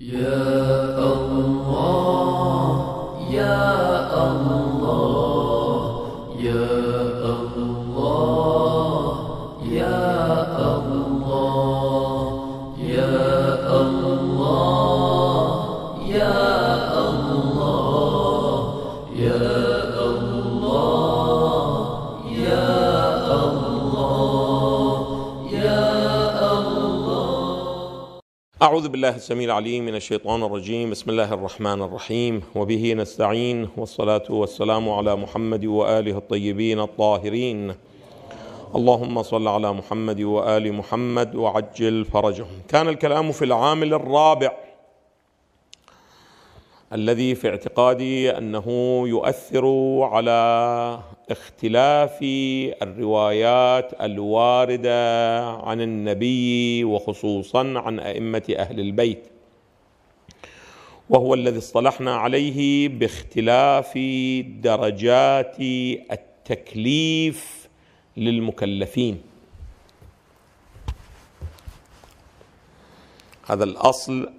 Yeah. أعوذ بالله السميع العليم من الشيطان الرجيم بسم الله الرحمن الرحيم وبه نستعين والصلاة والسلام على محمد وآله الطيبين الطاهرين اللهم صل على محمد وآل محمد وعجل فرجهم كان الكلام في العامل الرابع الذي في اعتقادي أنه يؤثر على اختلاف الروايات الوارده عن النبي وخصوصا عن ائمه اهل البيت وهو الذي اصطلحنا عليه باختلاف درجات التكليف للمكلفين هذا الاصل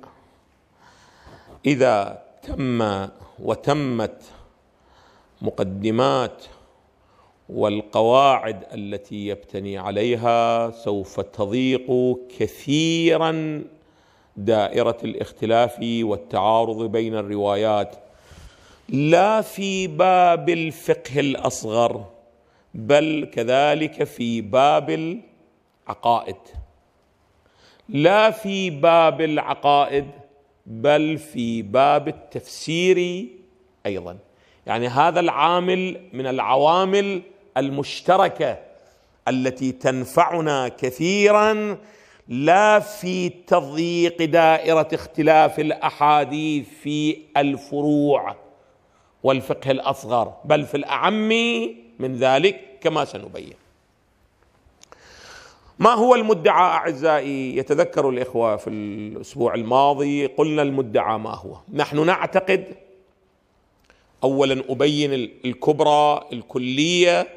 اذا تم وتمت مقدمات والقواعد التي يبتني عليها سوف تضيق كثيرا دائره الاختلاف والتعارض بين الروايات لا في باب الفقه الاصغر بل كذلك في باب العقائد لا في باب العقائد بل في باب التفسير ايضا يعني هذا العامل من العوامل المشتركه التي تنفعنا كثيرا لا في تضييق دائره اختلاف الاحاديث في الفروع والفقه الاصغر بل في الاعم من ذلك كما سنبين ما هو المدعى اعزائي يتذكر الاخوه في الاسبوع الماضي قلنا المدعى ما هو نحن نعتقد اولا ابين الكبرى الكليه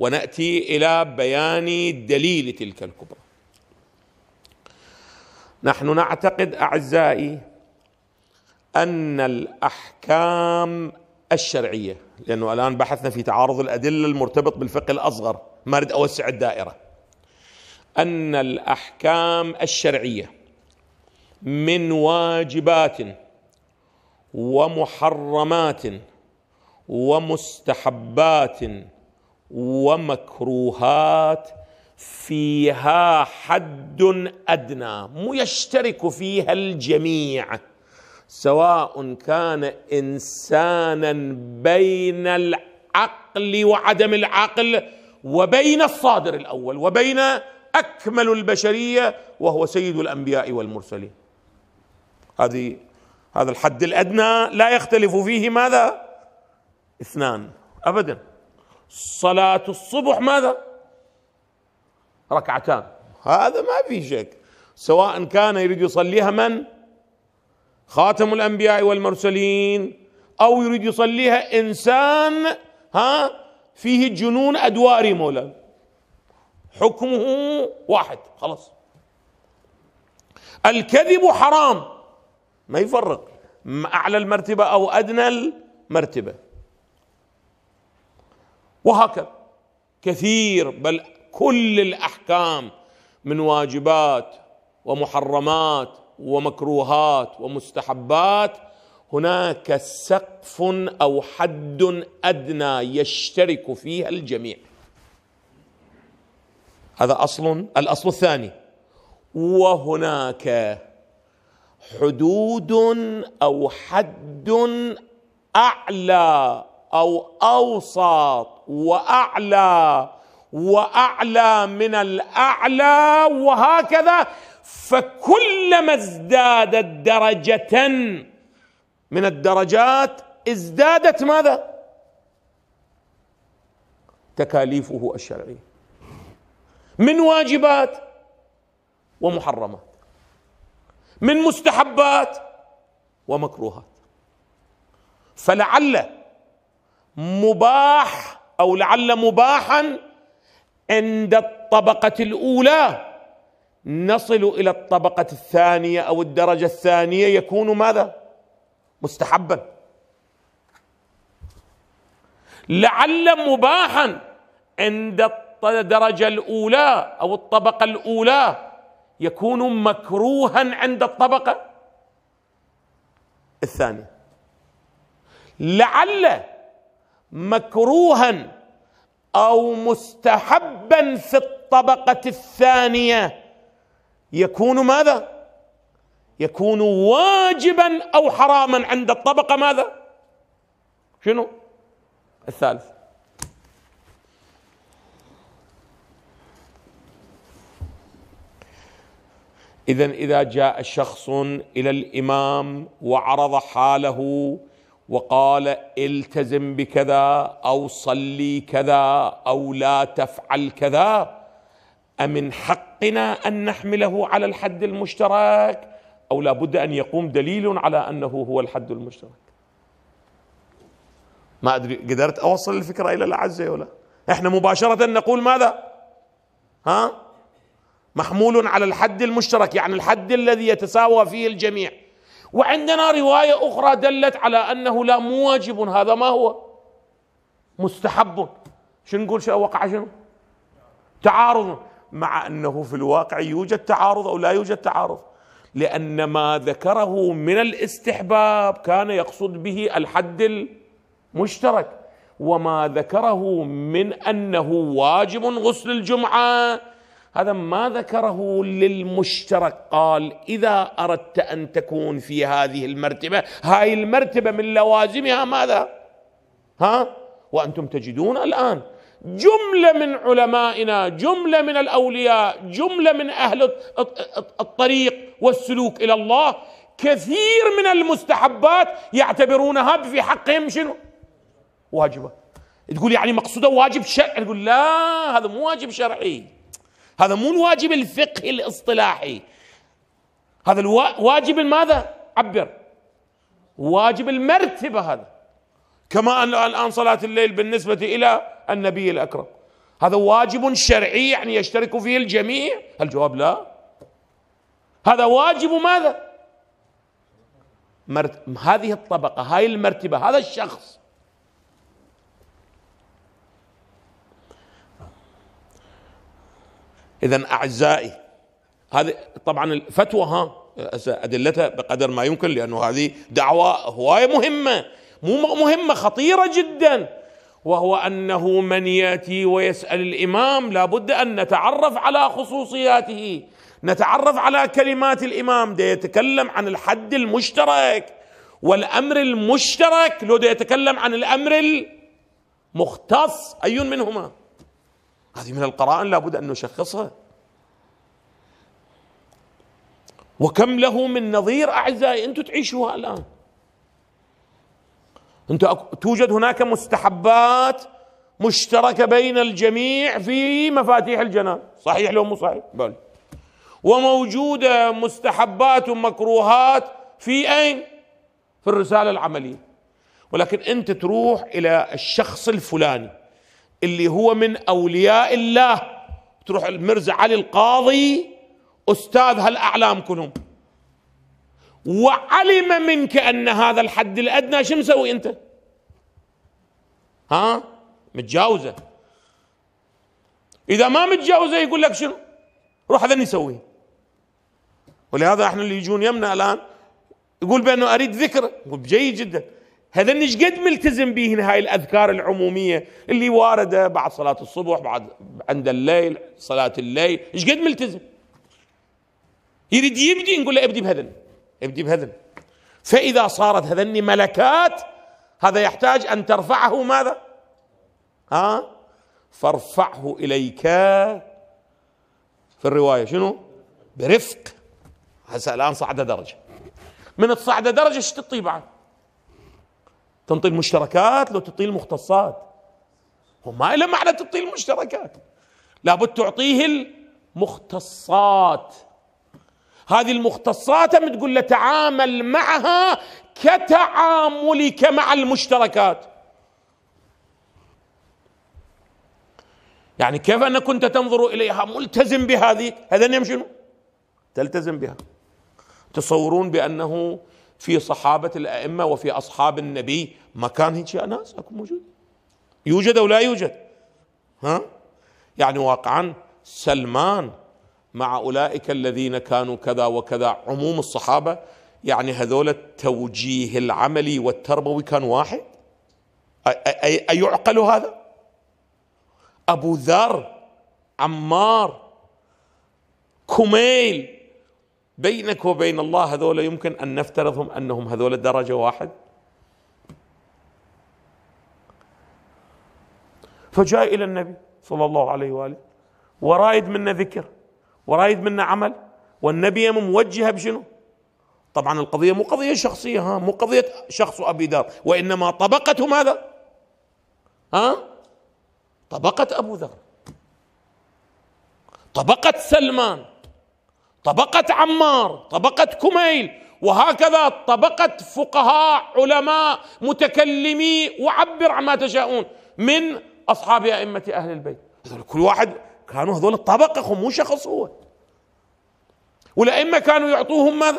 وناتي الى بيان دليل تلك الكبرى نحن نعتقد اعزائي ان الاحكام الشرعيه لانه الان بحثنا في تعارض الادله المرتبط بالفقه الاصغر ما اريد اوسع الدائره ان الاحكام الشرعيه من واجبات ومحرمات ومستحبات ومكروهات فيها حد ادنى يشترك فيها الجميع سواء كان انسانا بين العقل وعدم العقل وبين الصادر الاول وبين اكمل البشريه وهو سيد الانبياء والمرسلين هذه هذا الحد الادنى لا يختلف فيه ماذا اثنان ابدا صلاة الصبح ماذا ركعتان هذا ما في شك سواء كان يريد يصليها من خاتم الأنبياء والمرسلين أو يريد يصليها إنسان ها فيه جنون أدواري مولانا حكمه واحد خلاص الكذب حرام ما يفرق أعلى المرتبة أو أدنى المرتبة وهكذا كثير بل كل الاحكام من واجبات ومحرمات ومكروهات ومستحبات هناك سقف او حد ادنى يشترك فيها الجميع هذا اصل الاصل الثاني وهناك حدود او حد اعلى او اوسط واعلى واعلى من الاعلى وهكذا فكلما ازدادت درجه من الدرجات ازدادت ماذا تكاليفه الشرعيه من واجبات ومحرمات من مستحبات ومكروهات فلعل مباح او لعل مباحا عند الطبقه الاولى نصل الى الطبقه الثانيه او الدرجه الثانيه يكون ماذا مستحبا لعل مباحا عند الدرجه الاولى او الطبقه الاولى يكون مكروها عند الطبقه الثانيه لعل مكروها او مستحبا في الطبقه الثانيه يكون ماذا يكون واجبا او حراما عند الطبقه ماذا شنو الثالث اذا اذا جاء شخص الى الامام وعرض حاله وقال التزم بكذا او صلي كذا او لا تفعل كذا امن حقنا ان نحمله على الحد المشترك او لابد ان يقوم دليل على انه هو الحد المشترك ما ادري قدرت اوصل الفكره الى الاعزه ولا احنا مباشره نقول ماذا ها محمول على الحد المشترك يعني الحد الذي يتساوى فيه الجميع وعندنا روايه اخرى دلت على انه لا مو واجب هذا ما هو مستحب شنو نقول شو وقع شنو تعارض مع انه في الواقع يوجد تعارض او لا يوجد تعارض لان ما ذكره من الاستحباب كان يقصد به الحد المشترك وما ذكره من انه واجب غسل الجمعه هذا ما ذكره للمشترك قال إذا أردت أن تكون في هذه المرتبة هاي المرتبة من لوازمها ماذا ها وأنتم تجدون الآن جملة من علمائنا جملة من الأولياء جملة من أهل الطريق والسلوك إلى الله كثير من المستحبات يعتبرونها في حقهم شنو واجبة تقول يعني مقصوده واجب شرعي تقول لا هذا مو واجب شرعي هذا مو الواجب الفقهي الاصطلاحي هذا الواجب ماذا عبر واجب المرتبة هذا كما أن الآن صلاة الليل بالنسبة إلى النبي الأكرم هذا واجب شرعي يعني يشترك فيه الجميع الجواب لا هذا واجب ماذا مرت... هذه الطبقة هاي المرتبة هذا الشخص إذا أعزائي هذه طبعا الفتوى ها أدلتها بقدر ما يمكن لأنه هذه دعوة هواية مهمة مو مهمة خطيرة جدا وهو أنه من يأتي ويسأل الإمام لابد أن نتعرف على خصوصياته نتعرف على كلمات الإمام ده يتكلم عن الحد المشترك والأمر المشترك لو ده يتكلم عن الأمر المختص أي منهما هذه من القرائن لابد أن نشخصها وكم له من نظير أعزائي أنتم تعيشوها الآن أنت توجد هناك مستحبات مشتركة بين الجميع في مفاتيح الجنان صحيح لو مو صحيح بل وموجودة مستحبات ومكروهات في أين في الرسالة العملية ولكن أنت تروح إلى الشخص الفلاني اللي هو من أولياء الله تروح المرزا علي القاضي أستاذ هالأعلام كلهم وعلم منك أن هذا الحد الأدنى شو مسوي أنت ها متجاوزة إذا ما متجاوزة يقول لك شنو روح هذا يسويه ولهذا احنا اللي يجون يمنا الآن يقول بأنه أريد ذكر جيد جدا هذا مش قد ملتزم به هاي الأذكار العمومية اللي واردة بعد صلاة الصبح بعد عند الليل صلاة الليل إيش قد ملتزم يريد يبدي نقول له ابدي بهذن ابدي بهذن فإذا صارت هذن ملكات هذا يحتاج أن ترفعه ماذا ها فارفعه إليك في الرواية شنو برفق هسه الآن صعد درجة من الصعدة درجة ايش تطيب تنطي المشتركات لو تعطيه المختصات هو ما له معنى تعطيه المشتركات لابد تعطيه المختصات هذه المختصات من تقول له تعامل معها كتعاملك مع المشتركات يعني كيف انك كنت تنظر اليها ملتزم بهذه هذا شنو تلتزم بها تصورون بانه في صحابة الأئمة وفي أصحاب النبي مكان هيك ناس أكون موجود يوجد أو لا يوجد ها يعني واقعا سلمان مع أولئك الذين كانوا كذا وكذا عموم الصحابة يعني هذول التوجيه العملي والتربوي كان واحد أيعقل هذا أبو ذر عمار كميل بينك وبين الله هذول يمكن أن نفترضهم أنهم هذول درجة واحد فجاء إلى النبي صلى الله عليه وآله ورايد منا ذكر ورايد منا عمل والنبي موجهة بشنو طبعا القضية مو قضية شخصية ها مو قضية شخص أبي ذر وإنما طبقته ماذا ها طبقة أبو ذر طبقة سلمان طبقة عمار طبقة كميل وهكذا طبقة فقهاء علماء متكلمي وعبر عما تشاءون من أصحاب أئمة أهل البيت كل واحد كانوا هذول الطبقة مو شخص هو والأئمة كانوا يعطوهم ماذا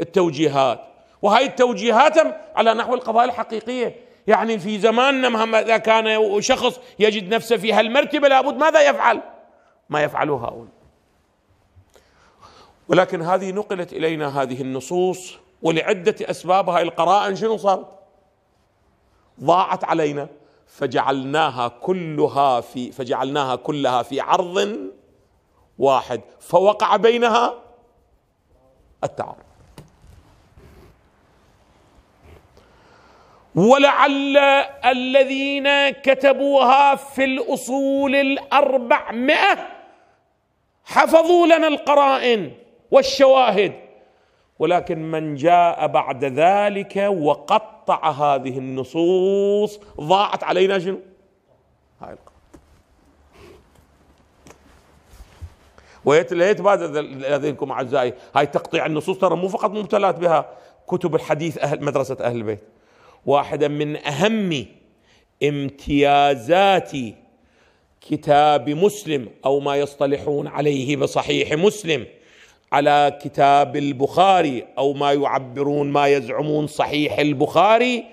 التوجيهات وهاي التوجيهات على نحو القضايا الحقيقية يعني في زماننا مهما إذا كان شخص يجد نفسه في هالمرتبة لابد ماذا يفعل ما يفعله هؤلاء ولكن هذه نقلت الينا هذه النصوص ولعده اسباب هاي القرائن شنو صارت؟ ضاعت علينا فجعلناها كلها في فجعلناها كلها في عرض واحد فوقع بينها التعارض ولعل الذين كتبوها في الأصول الأربعمائة حفظوا لنا القرائن والشواهد ولكن من جاء بعد ذلك وقطع هذه النصوص ضاعت علينا شنو هاي القضية ويتبادل لديكم اعزائي هاي تقطيع النصوص ترى مو فقط مبتلات بها كتب الحديث اهل مدرسه اهل البيت واحده من اهم امتيازات كتاب مسلم او ما يصطلحون عليه بصحيح مسلم على كتاب البخاري او ما يعبرون ما يزعمون صحيح البخاري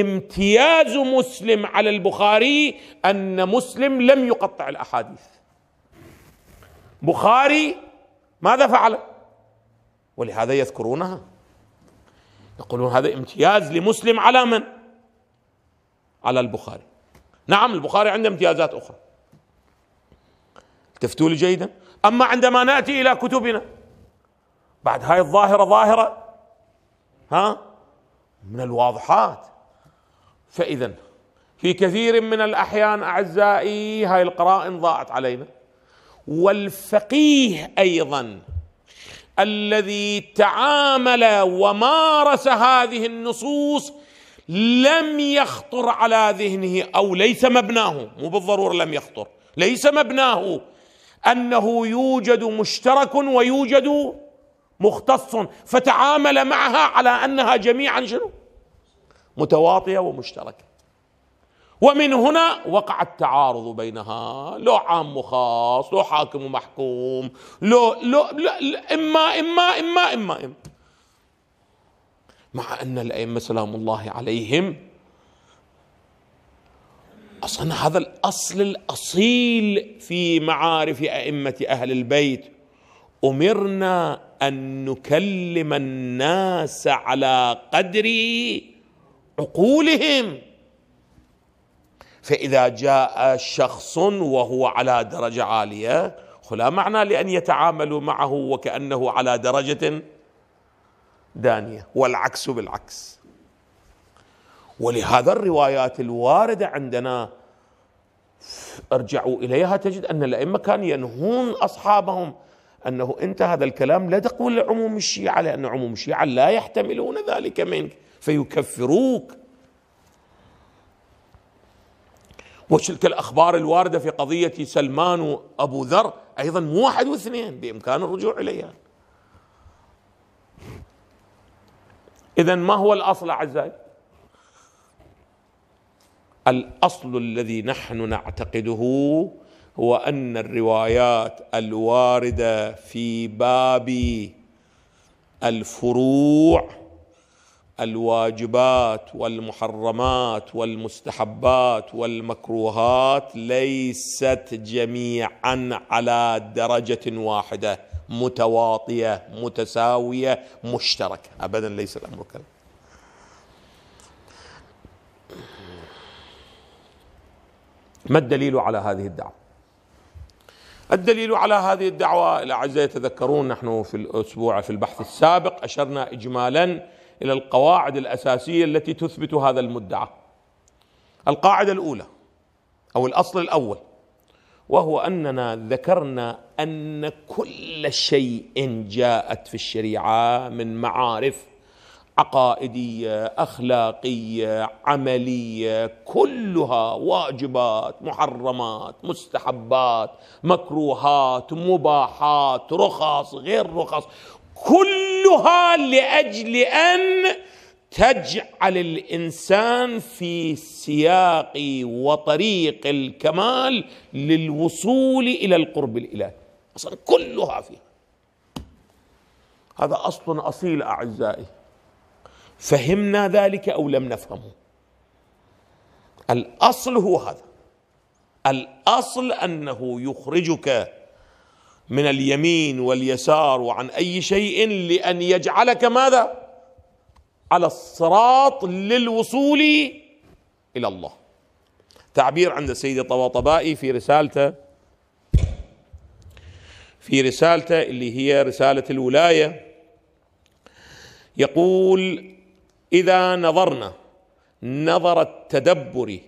امتياز مسلم على البخاري ان مسلم لم يقطع الاحاديث بخاري ماذا فعل ولهذا يذكرونها يقولون هذا امتياز لمسلم على من على البخاري نعم البخاري عنده امتيازات اخرى التفتوا لي جيدا اما عندما ناتي الى كتبنا بعد هاي الظاهرة ظاهرة ها من الواضحات فإذا في كثير من الأحيان أعزائي هاي القرائن ضاعت علينا والفقيه أيضا الذي تعامل ومارس هذه النصوص لم يخطر على ذهنه او ليس مبناه مو بالضروره لم يخطر ليس مبناه انه يوجد مشترك ويوجد مختص فتعامل معها على انها جميعا شنو؟ متواطئه ومشتركه. ومن هنا وقع التعارض بينها لو عام وخاص لو حاكم ومحكوم لو لو لو اما اما اما اما اما مع ان الائمه سلام الله عليهم اصلا هذا الاصل الاصيل في معارف ائمه اهل البيت امرنا ان نكلم الناس على قدر عقولهم فاذا جاء شخص وهو على درجه عاليه لا معنى لان يتعاملوا معه وكانه على درجه دانيه والعكس بالعكس ولهذا الروايات الوارده عندنا ارجعوا اليها تجد ان الائمه كانوا ينهون اصحابهم أنه أنت هذا الكلام لا تقول لعموم الشيعة لأن عموم الشيعة لا يحتملون ذلك منك فيكفروك وتلك الأخبار الواردة في قضية سلمان وأبو ذر أيضا مو واحد واثنين بإمكان الرجوع إليها إذا ما هو الأصل أعزائي الأصل الذي نحن نعتقده هو ان الروايات الوارده في باب الفروع الواجبات والمحرمات والمستحبات والمكروهات ليست جميعا على درجه واحده متواطيه متساويه مشتركه ابدا ليس الامر كذلك ما الدليل على هذه الدعوه الدليل على هذه الدعوة الأعزاء يتذكرون نحن في الأسبوع في البحث السابق أشرنا إجمالا إلى القواعد الأساسية التي تثبت هذا المدعى القاعدة الأولى أو الأصل الأول وهو أننا ذكرنا أن كل شيء جاءت في الشريعة من معارف عقائديه اخلاقيه عمليه كلها واجبات محرمات مستحبات مكروهات مباحات رخص غير رخص كلها لاجل ان تجعل الانسان في سياق وطريق الكمال للوصول الى القرب الالهي اصلا كلها فيها هذا اصل اصيل اعزائي فهمنا ذلك او لم نفهمه الاصل هو هذا الاصل انه يخرجك من اليمين واليسار وعن اي شيء لان يجعلك ماذا على الصراط للوصول الى الله تعبير عند السيد الطواطبائي في رسالته في رسالته اللي هي رساله الولايه يقول اذا نظرنا نظر التدبر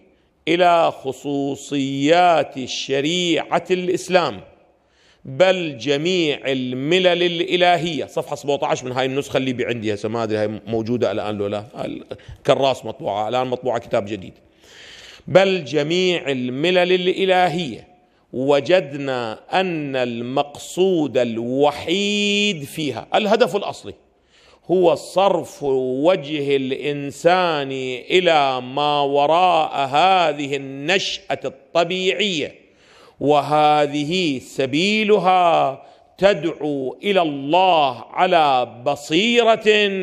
الى خصوصيات شريعه الاسلام بل جميع الملل الالهيه صفحه 17 من هاي النسخه اللي عندي هسه ما ادري هاي موجوده الان لو لا كراس مطبوعه الان مطبوعه كتاب جديد بل جميع الملل الالهيه وجدنا ان المقصود الوحيد فيها الهدف الاصلي هو صرف وجه الانسان الى ما وراء هذه النشاه الطبيعيه وهذه سبيلها تدعو الى الله على بصيره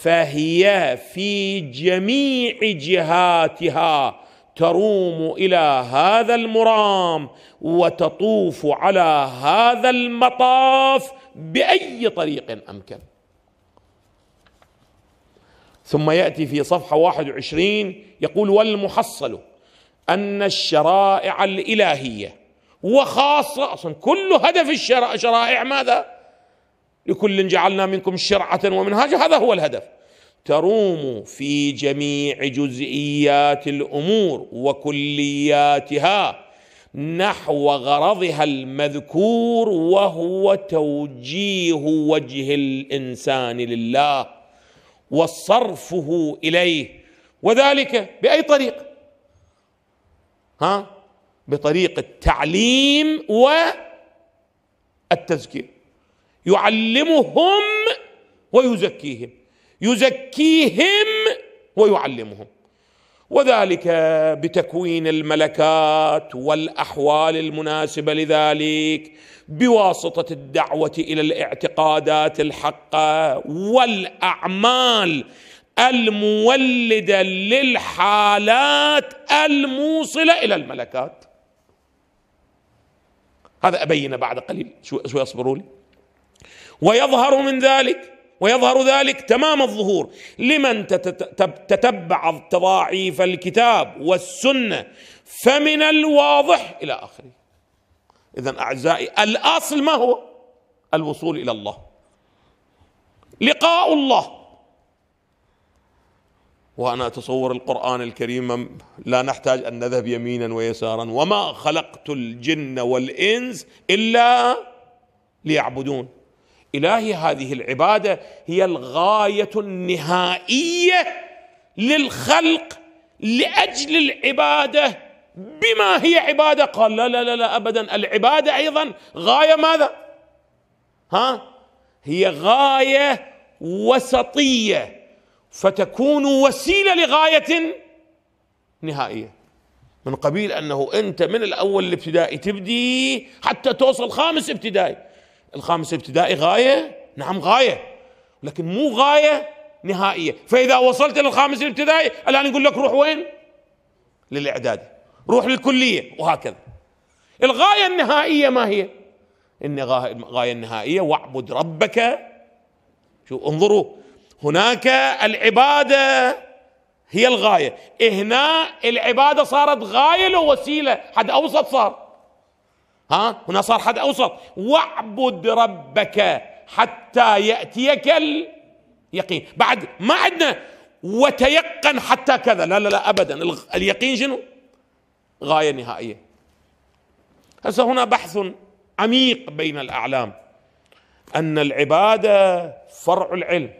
فهي في جميع جهاتها تروم الى هذا المرام وتطوف على هذا المطاف باي طريق امكن ثم يأتي في صفحة 21 يقول والمحصل أن الشرائع الإلهية وخاصة أصلا كل هدف الشرائع ماذا؟ لكل جعلنا منكم شرعة ومنهاج هذا هو الهدف تروم في جميع جزئيات الأمور وكلياتها نحو غرضها المذكور وهو توجيه وجه الإنسان لله وصرفه اليه وذلك باي طريق ها التعليم و والتزكيه يعلمهم ويزكيهم يزكيهم ويعلمهم وذلك بتكوين الملكات والاحوال المناسبه لذلك بواسطه الدعوه الى الاعتقادات الحقه والاعمال المولده للحالات الموصله الى الملكات هذا ابين بعد قليل شو, اصبروا لي ويظهر من ذلك ويظهر ذلك تمام الظهور لمن تتبع تضاعيف الكتاب والسنه فمن الواضح الى اخره اذا اعزائي الاصل ما هو الوصول الى الله لقاء الله وانا اتصور القران الكريم لا نحتاج ان نذهب يمينا ويسارا وما خلقت الجن والانس الا ليعبدون الهي هذه العباده هي الغايه النهائيه للخلق لاجل العباده بما هي عباده قال لا لا لا, لا ابدا العباده ايضا غايه ماذا ها هي غايه وسطيه فتكون وسيله لغايه نهائيه من قبيل انه انت من الاول الابتدائي تبدي حتى توصل خامس ابتدائي الخامس ابتدائي غاية نعم غاية لكن مو غاية نهائية فإذا وصلت للخامس الابتدائي الآن يقول لك روح وين للإعدادي روح للكلية وهكذا الغاية النهائية ما هي إن غاية النهائية واعبد ربك شو انظروا هناك العبادة هي الغاية هنا العبادة صارت غاية لو وسيلة حد أوسط صار ها هنا صار حد اوسط واعبد ربك حتى ياتيك اليقين بعد ما عندنا وتيقن حتى كذا لا لا لا ابدا اليقين شنو غايه نهائيه هسه هنا بحث عميق بين الاعلام ان العباده فرع العلم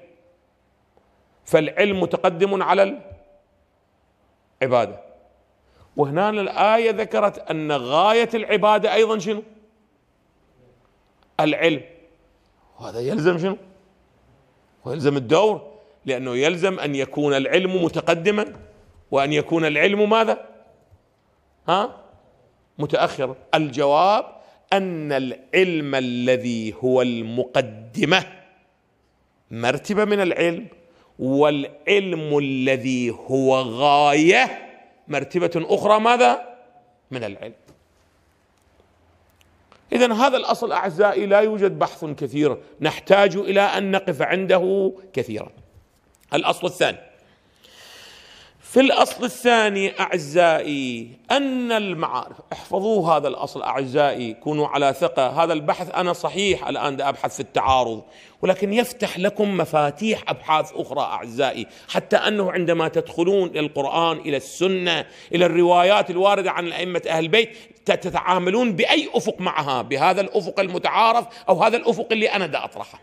فالعلم متقدم على العباده وهنا الآية ذكرت أن غاية العبادة أيضا شنو العلم وهذا يلزم شنو ويلزم الدور لأنه يلزم أن يكون العلم متقدما وأن يكون العلم ماذا ها متأخر الجواب أن العلم الذي هو المقدمة مرتبة من العلم والعلم الذي هو غايه مرتبة أخرى ماذا؟ من العلم إذا هذا الأصل أعزائي لا يوجد بحث كثير نحتاج إلى أن نقف عنده كثيرا الأصل الثاني في الاصل الثاني اعزائي ان المعارف احفظوا هذا الاصل اعزائي كونوا على ثقه هذا البحث انا صحيح الان دا ابحث في التعارض ولكن يفتح لكم مفاتيح ابحاث اخرى اعزائي حتى انه عندما تدخلون الى القران الى السنه الى الروايات الوارده عن الائمه اهل البيت تتعاملون باي افق معها بهذا الافق المتعارف او هذا الافق اللي انا دا اطرحه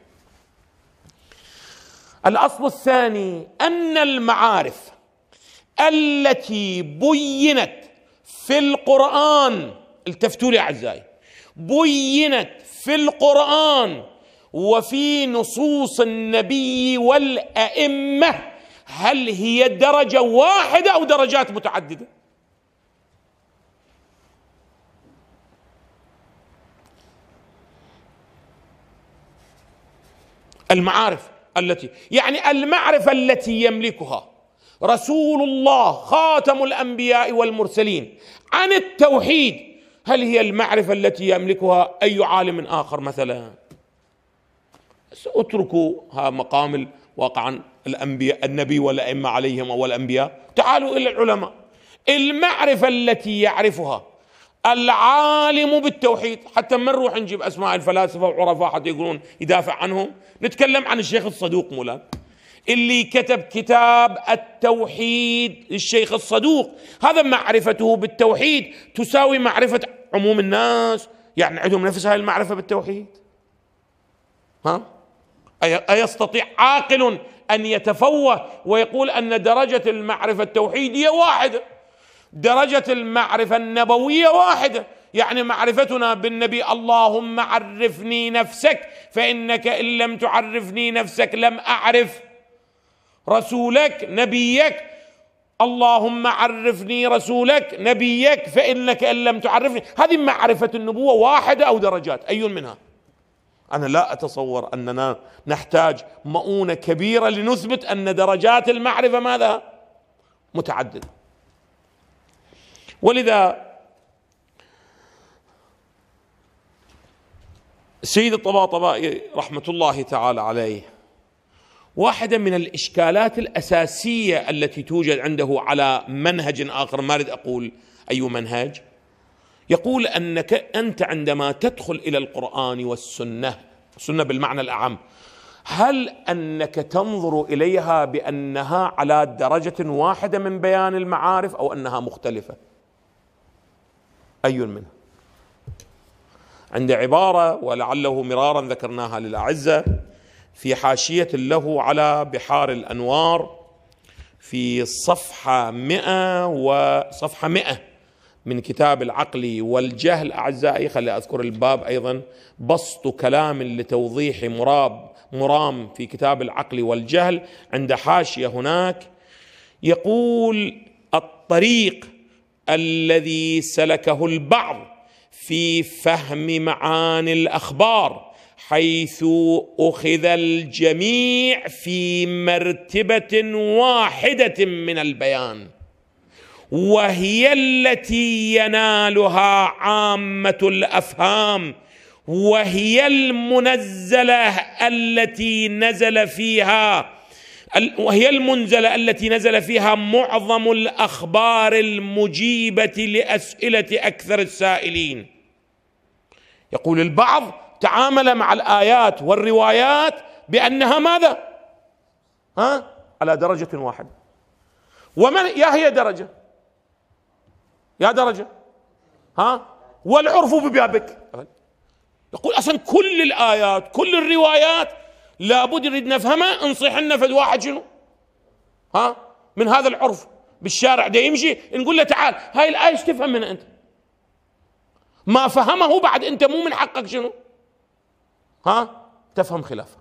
الاصل الثاني ان المعارف التي بينت في القرآن التفتوا لي أعزائي بينت في القرآن وفي نصوص النبي والأئمة هل هي درجة واحدة أو درجات متعددة المعارف التي يعني المعرفة التي يملكها رسول الله خاتم الانبياء والمرسلين عن التوحيد هل هي المعرفه التي يملكها اي عالم اخر مثلا اتركوا مقام واقعا الانبياء النبي والائمه عليهم والانبياء تعالوا الى العلماء المعرفه التي يعرفها العالم بالتوحيد حتى ما نروح نجيب اسماء الفلاسفه وعرفاء حتى يقولون يدافع عنهم نتكلم عن الشيخ الصدوق مولانا اللي كتب كتاب التوحيد للشيخ الصدوق هذا معرفته بالتوحيد تساوي معرفة عموم الناس يعني عندهم نفس هاي المعرفة بالتوحيد ها أيستطيع عاقل أن يتفوه ويقول أن درجة المعرفة التوحيدية واحدة درجة المعرفة النبوية واحدة يعني معرفتنا بالنبي اللهم عرفني نفسك فإنك إن لم تعرفني نفسك لم أعرف رسولك نبيك اللهم عرفني رسولك نبيك فإنك إن لم تعرفني هذه معرفة النبوة واحدة أو درجات أي منها أنا لا أتصور أننا نحتاج مؤونة كبيرة لنثبت أن درجات المعرفة ماذا متعددة ولذا السيد الطباطبائي رحمة الله تعالى عليه واحدة من الإشكالات الأساسية التي توجد عنده على منهج آخر ما أريد أقول أي منهج يقول أنك أنت عندما تدخل إلى القرآن والسنة السنة بالمعنى الأعم هل أنك تنظر إليها بأنها على درجة واحدة من بيان المعارف أو أنها مختلفة أي منها عند عبارة ولعله مرارا ذكرناها للأعزة في حاشية له على بحار الأنوار في صفحة مئة وصفحة مئة من كتاب العقل والجهل أعزائي خلي أذكر الباب أيضا بسط كلام لتوضيح مراب مرام في كتاب العقل والجهل عند حاشية هناك يقول الطريق الذي سلكه البعض في فهم معاني الأخبار حيث اخذ الجميع في مرتبه واحده من البيان وهي التي ينالها عامه الافهام وهي المنزله التي نزل فيها وهي المنزله التي نزل فيها معظم الاخبار المجيبه لاسئله اكثر السائلين يقول البعض تعامل مع الآيات والروايات بأنها ماذا؟ ها؟ على درجة واحدة ومن يا هي درجة يا درجة ها؟ والعرف ببابك يقول أصلا كل الآيات كل الروايات لابد نريد نفهمها نصيح لنا في الواحد شنو؟ ها؟ من هذا العرف بالشارع ده يمشي نقول له تعال هاي الآية ايش تفهم منها أنت؟ ما فهمه بعد أنت مو من حقك شنو؟ ها تفهم خلافه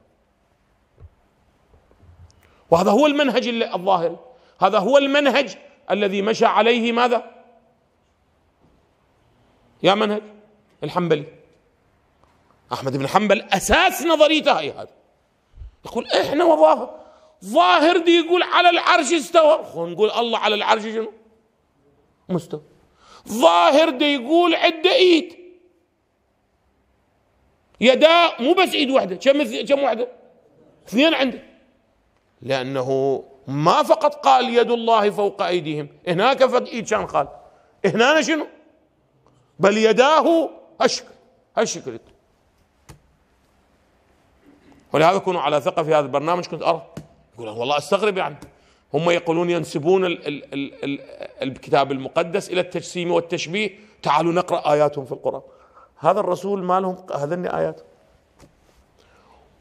وهذا هو المنهج الظاهر هذا هو المنهج الذي مشى عليه ماذا يا منهج الحنبلي احمد بن حنبل اساس نظريته هي هذا يقول احنا وظاهر ظاهر دي يقول على العرش استوى نقول الله على العرش شنو مستوى ظاهر دي يقول عده ايد يداه مو بس ايد واحده كم كم واحده؟ اثنين عنده لانه ما فقط قال يد الله فوق ايديهم هناك فد ايد كان قال هنا شنو؟ بل يداه هالشكل هالشكل ولهذا كنوا على ثقه في هذا البرنامج كنت ارى يقول والله استغرب يعني هم يقولون ينسبون الـ الـ الـ الـ الكتاب المقدس الى التجسيم والتشبيه تعالوا نقرا اياتهم في القران هذا الرسول ما لهم هذني آيات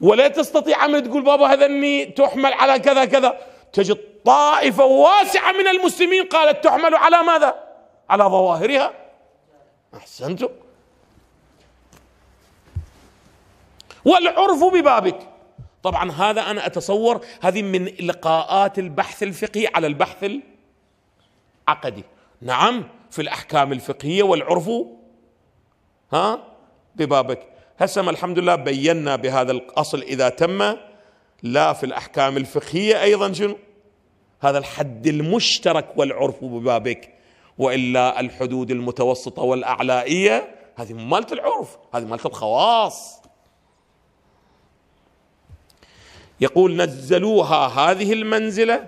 ولا تستطيع أن تقول بابا هذني تحمل على كذا كذا تجد طائفة واسعة من المسلمين قالت تحمل على ماذا على ظواهرها أحسنتم والعرف ببابك طبعا هذا أنا أتصور هذه من لقاءات البحث الفقهي على البحث العقدي نعم في الأحكام الفقهية والعرف ها ببابك هسه ما الحمد لله بينا بهذا الاصل اذا تم لا في الاحكام الفقهيه ايضا شنو هذا الحد المشترك والعرف ببابك والا الحدود المتوسطه والاعلائيه هذه مالت العرف هذه مالت الخواص يقول نزلوها هذه المنزله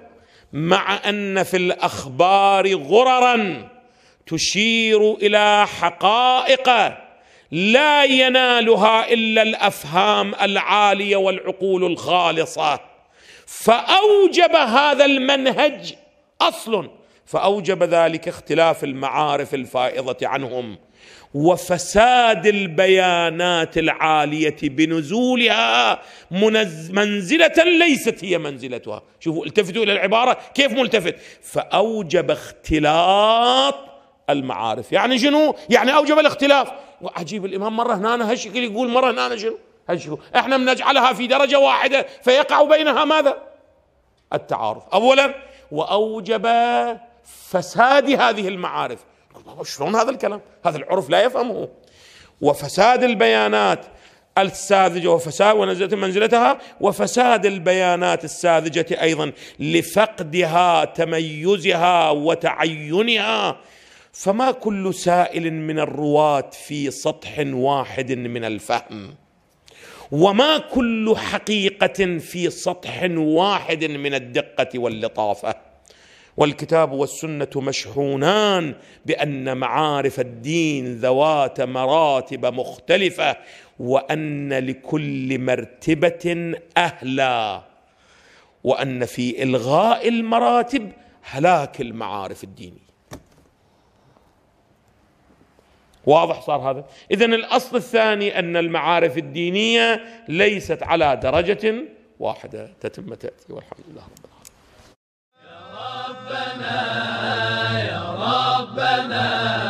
مع ان في الاخبار غررا تشير الى حقائق لا ينالها الا الافهام العاليه والعقول الخالصه فاوجب هذا المنهج اصل فاوجب ذلك اختلاف المعارف الفائضه عنهم وفساد البيانات العاليه بنزولها منزله ليست هي منزلتها شوفوا التفتوا الى العباره كيف ملتفت فاوجب اختلاط المعارف يعني شنو يعني أوجب الاختلاف عجيب الإمام مرة هنا هالشكل يقول مرة هنا شنو هالشكل احنا بنجعلها في درجة واحدة فيقع بينها ماذا التعارف أولا وأوجب فساد هذه المعارف شلون هذا الكلام هذا العرف لا يفهمه وفساد البيانات الساذجة وفساد ونزلت منزلتها وفساد البيانات الساذجة أيضا لفقدها تميزها وتعينها فما كل سائل من الرواه في سطح واحد من الفهم وما كل حقيقه في سطح واحد من الدقه واللطافه والكتاب والسنه مشحونان بان معارف الدين ذوات مراتب مختلفه وان لكل مرتبه اهلا وان في الغاء المراتب هلاك المعارف الدينيه واضح صار هذا إذا الأصل الثاني أن المعارف الدينية ليست على درجة واحدة تتم تأتي والحمد لله رب العالمين يا ربنا يا ربنا